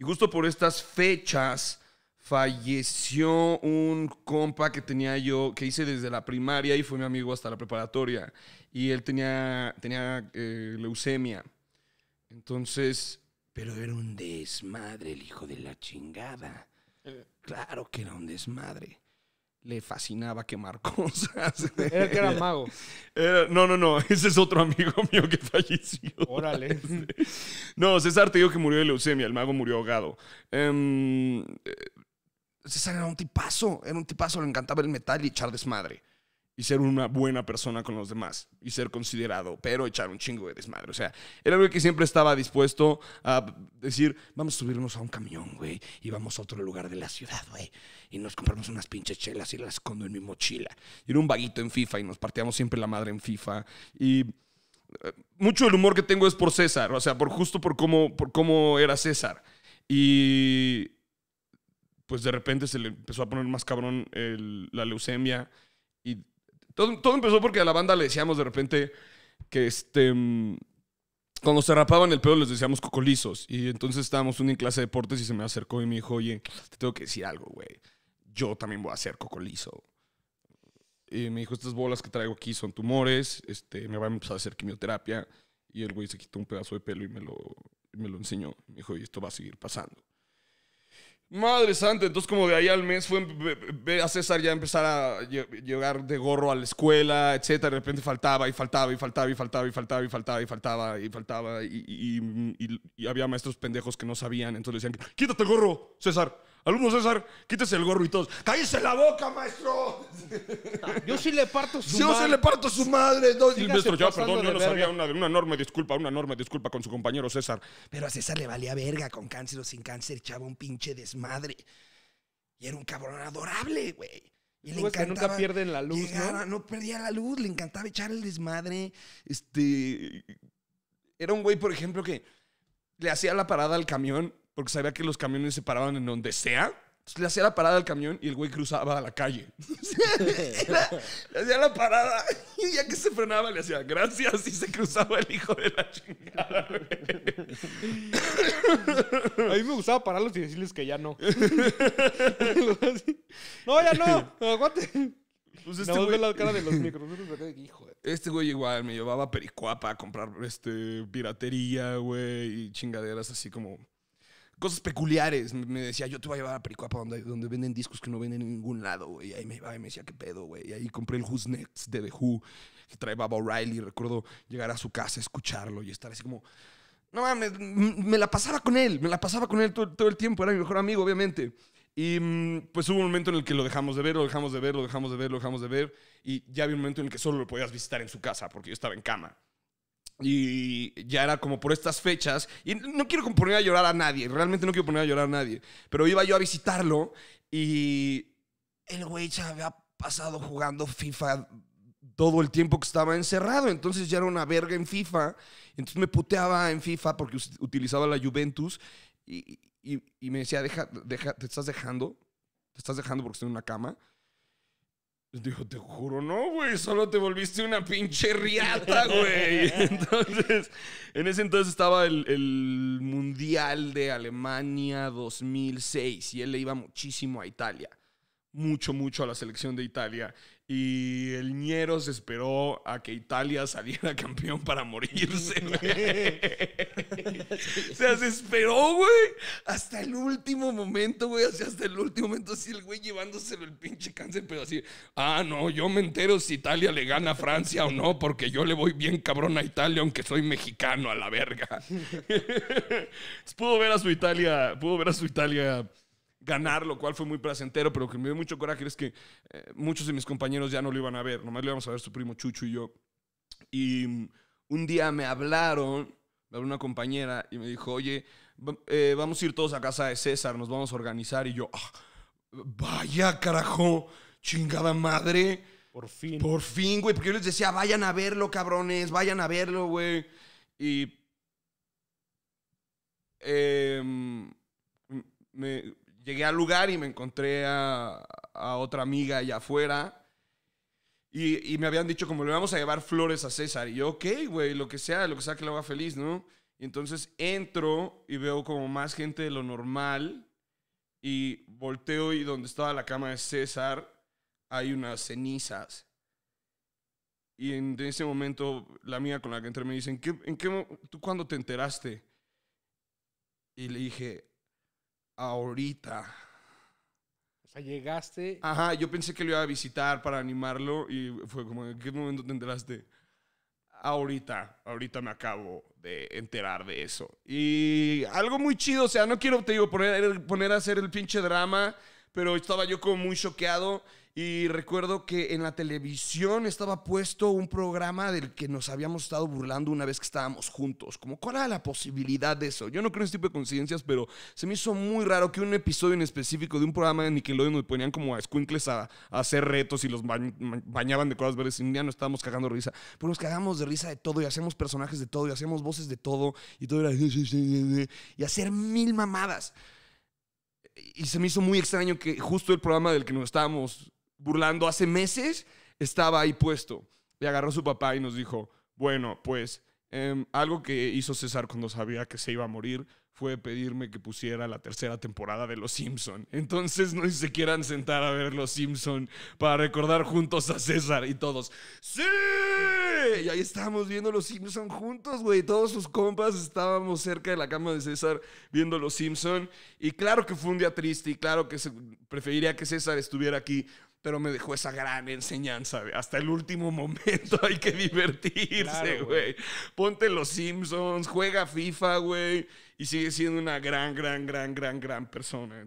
Y justo por estas fechas falleció un compa que tenía yo, que hice desde la primaria y fue mi amigo hasta la preparatoria. Y él tenía, tenía eh, leucemia. Entonces, pero era un desmadre el hijo de la chingada. Eh. Claro que era un desmadre le fascinaba quemar cosas. Era que era mago. no, no, no. Ese es otro amigo mío que falleció. Órale. No, César te digo que murió de leucemia. El mago murió ahogado. Em, eh, César era un tipazo. Era un tipazo. Le encantaba el metal y echar desmadre y ser una buena persona con los demás y ser considerado, pero echar un chingo de desmadre. O sea, era algo que siempre estaba dispuesto a decir, vamos a subirnos a un camión, güey, y vamos a otro lugar de la ciudad, güey, y nos compramos unas pinches chelas y las escondo en mi mochila. Y era un vaguito en FIFA y nos partíamos siempre la madre en FIFA y eh, mucho del humor que tengo es por César, o sea, por justo por cómo, cómo era César. Y pues de repente se le empezó a poner más cabrón la leucemia y todo, empezó porque a la banda le decíamos de repente que este. Mm, cuando se rapaban el pelo les decíamos cocolizos. Y entonces estábamos en clase de deportes y se me acercó y me dijo, oye, te tengo que decir algo, güey. Yo también voy a hacer cocolizo. Y me dijo, estas bolas que traigo aquí son tumores, este, me van a empezar a hacer quimioterapia. Y el güey se quitó un pedazo de pelo y me lo, me lo enseñó. Me dijo, y esto va a seguir pasando. Madre santa, entonces como de ahí al mes fue a César ya empezar a llegar de gorro a la escuela, etcétera, de repente faltaba y faltaba y faltaba y faltaba y faltaba y faltaba y faltaba y faltaba y, había maestros pendejos que no sabían, entonces le decían, quítate el gorro, César, Alumno César, quítese el gorro y todos. ¡Cállese la boca, maestro! Yo sí le parto su Yo sí le parto su madre. No, maestro, ya, perdón, yo no sabía. Una, una, enorme disculpa, una enorme disculpa con su compañero César. Pero a César le valía verga con cáncer o sin cáncer, echaba un pinche desmadre. Y era un cabrón adorable, güey. Y le encantaba, que nunca pierden la luz, ¿no? No perdía la luz, le encantaba echar el desmadre. Este. Era un güey, por ejemplo, que le hacía la parada al camión porque sabía que los camiones se paraban en donde sea. le hacía la parada al camión y el güey cruzaba a la calle. le hacía la parada y ya que se frenaba le hacía gracias y se cruzaba el hijo de la chingada. Güey. A mí me gustaba pararlos y decirles que ya no. no, ya no, aguante. Pues este güey... la cara de los micros. Este güey igual me llevaba a Pericuapa a comprar este, piratería, güey, y chingaderas así como cosas peculiares. Me decía, yo te voy a llevar a Pericuapa, donde, venden discos que no venden en ningún lado, Y ahí me iba y me decía, ¿qué pedo, güey? Y ahí compré el Who's Next de The Who, que trae Baba O'Reilly. Recuerdo llegar a su casa, escucharlo y estar así como... No mames, me la pasaba con él, me la pasaba con él todo, todo el tiempo, era mi mejor amigo, obviamente. Y mm, pues hubo un momento en el que lo dejamos de ver, lo dejamos de ver, lo dejamos de ver, lo dejamos de ver. Y ya había un momento en el que solo lo podías visitar en su casa, porque yo estaba en cama. Y ya era como por estas fechas. Y no quiero poner a llorar a nadie, realmente no quiero poner a llorar a nadie. Pero iba yo a visitarlo y el güey ya había pasado jugando FIFA todo el tiempo que estaba encerrado. Entonces ya era una verga en FIFA. Entonces me puteaba en FIFA porque utilizaba la Juventus. Y, me decía, deja, deja, te estás dejando. Te estás dejando porque estoy en una cama. Dijo, te juro, no, güey, solo te volviste una pinche riata, güey. Entonces, en ese entonces estaba el, el Mundial de Alemania 2006 y él le iba muchísimo a Italia mucho, mucho a la selección de Italia. Y el se esperó a que Italia saliera campeón para morirse. o sea, se esperó, güey, hasta el último momento, güey, hasta el último momento, así el güey llevándoselo el pinche cáncer, pero así, ah, no, yo me entero si Italia le gana a Francia o no, porque yo le voy bien cabrón a Italia, aunque soy mexicano a la verga. pudo ver a su Italia, pudo ver a su Italia ganar, lo cual fue muy placentero, pero que me dio mucho coraje es que eh, muchos de mis compañeros ya no lo iban a ver, nomás lo íbamos a ver su primo Chucho y yo. Y mm, un día me hablaron, me habló una compañera y me dijo, oye, eh, vamos a ir todos a casa de César, nos vamos a organizar. Y yo, ah, vaya carajo, chingada madre. Por fin. Por fin, güey, porque yo les decía, vayan a verlo, cabrones, vayan a verlo, güey. Y... Em, me, llegué al lugar y me encontré a, otra amiga allá afuera. Y, me habían dicho, como le vamos a llevar flores a César. Y yo, ok, güey, lo que sea, lo que sea que lo haga feliz, ¿no? Y entonces entro y veo como más gente de lo normal. Y volteo y donde estaba la cama de César hay unas cenizas. Y en ese momento la amiga con la que entré me dice, en ¿tú cuándo te enteraste? Y le dije, ahorita. O sea, llegaste. Ajá, yo pensé que lo iba a visitar para animarlo y fue como, ¿en qué momento te enteraste? Ahorita, ahorita me acabo de enterar de eso. Y algo muy chido, o sea, no quiero, te digo, poner, poner a hacer el pinche drama pero estaba yo como muy choqueado y recuerdo que en la televisión estaba puesto un programa del que nos habíamos estado burlando una vez que estábamos juntos. Como, ¿cuál era la posibilidad de eso? Yo no creo en este tipo de coincidencias, pero se me hizo muy raro que un episodio en específico de un programa de Nickelodeon nos ponían como a squinkles a, hacer retos y los bañaban de cosas verdes. Y ya no estábamos cagando risa, pues nos cagamos de risa de todo y hacemos personajes de todo y hacemos voces de todo y todo era. Y hacer mil mamadas y se me hizo muy extraño que justo el programa del que nos estábamos burlando hace meses estaba ahí puesto. Le agarró su papá y nos dijo, bueno, pues em, algo que hizo César cuando sabía que se iba a morir fue pedirme que pusiera la tercera temporada de Los Simpson. Entonces no se quieran sentar a ver Los Simpson para recordar juntos a César y todos. ¡Sí! Y ahí estábamos viendo Los Simpson juntos, güey. Todos sus compas estábamos cerca de la cama de César viendo Los Simpson. Y claro que fue un día triste y claro que preferiría que César estuviera aquí pero me dejó esa gran enseñanza. Güey. Hasta el último momento hay que divertirse, güey. Ponte los Simpsons, juega FIFA, güey, y sigue siendo una gran, gran, gran, gran, gran persona.